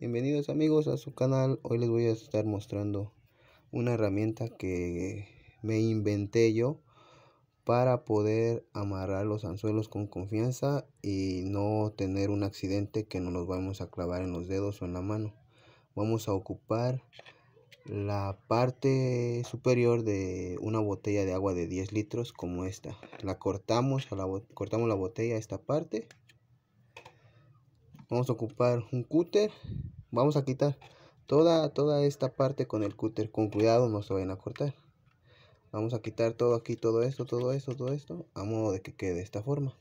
Bienvenidos amigos a su canal, hoy les voy a estar mostrando una herramienta que me inventé yo para poder amarrar los anzuelos con confianza y no tener un accidente que no nos vamos a clavar en los dedos o en la mano. Vamos a ocupar la parte superior de una botella de agua de 10 litros como esta. La cortamos, la, cortamos la botella esta parte vamos a ocupar un cúter vamos a quitar toda toda esta parte con el cúter con cuidado no se vayan a cortar vamos a quitar todo aquí todo esto todo esto todo esto a modo de que quede de esta forma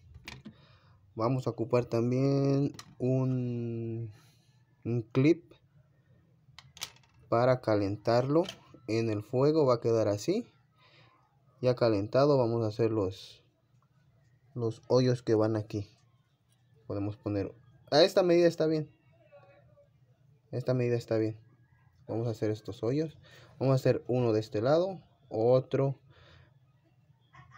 vamos a ocupar también un, un clip para calentarlo en el fuego va a quedar así ya calentado vamos a hacer los los hoyos que van aquí podemos poner a esta medida está bien. Esta medida está bien. Vamos a hacer estos hoyos. Vamos a hacer uno de este lado, otro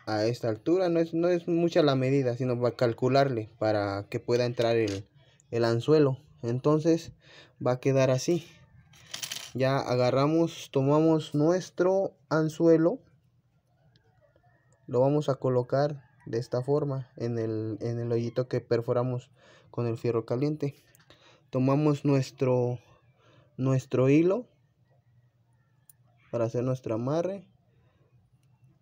a esta altura. No es, no es mucha la medida, sino para calcularle, para que pueda entrar el, el anzuelo. Entonces va a quedar así. Ya agarramos, tomamos nuestro anzuelo. Lo vamos a colocar de esta forma en el, en el hoyito que perforamos con el fierro caliente tomamos nuestro nuestro hilo para hacer nuestro amarre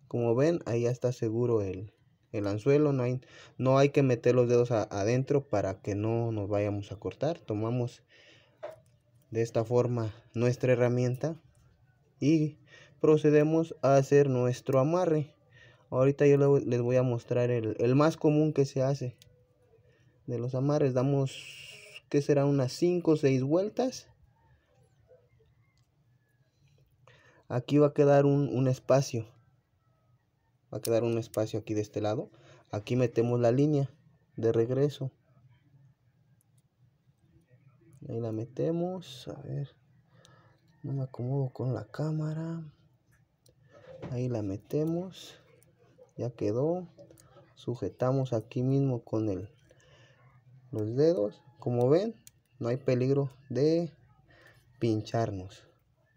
como ven ahí ya está seguro el, el anzuelo no hay, no hay que meter los dedos adentro para que no nos vayamos a cortar tomamos de esta forma nuestra herramienta y procedemos a hacer nuestro amarre Ahorita yo les voy a mostrar el, más común que se hace de los amares Damos, qué será? Unas 5 o 6 vueltas. Aquí va a quedar un, un espacio. Va a quedar un espacio aquí de este lado. Aquí metemos la línea de regreso. Ahí la metemos. A ver. No me acomodo con la cámara. Ahí la metemos ya quedó sujetamos aquí mismo con los dedos como ven no hay peligro de pincharnos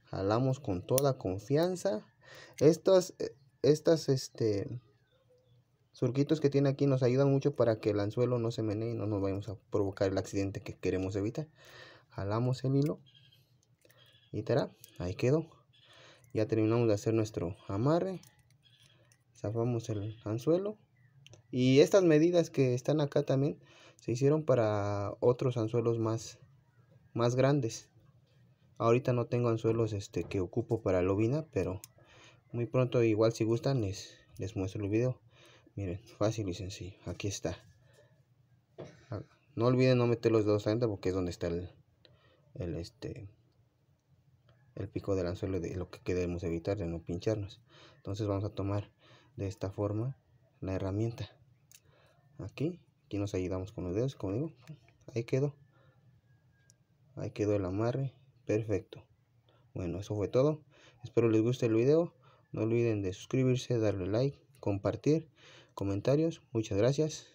jalamos con toda confianza Estos eh, estas este surquitos que tiene aquí nos ayudan mucho para que el anzuelo no se menee y no nos vayamos a provocar el accidente que queremos evitar jalamos el hilo y tará ahí quedó ya terminamos de hacer nuestro amarre zafamos el anzuelo. Y estas medidas que están acá también se hicieron para otros anzuelos más, más grandes. Ahorita no tengo anzuelos este, que ocupo para lobina pero muy pronto igual si gustan les, les muestro el video. Miren, fácil y sencillo. Aquí está. Ah, no olviden no meter los dedos adentro porque es donde está el, el, este, el pico del anzuelo de lo que queremos evitar de no pincharnos. Entonces vamos a tomar de esta forma la herramienta aquí aquí nos ayudamos con los dedos como digo ahí quedó ahí quedó el amarre perfecto bueno eso fue todo espero les guste el video no olviden de suscribirse darle like compartir comentarios muchas gracias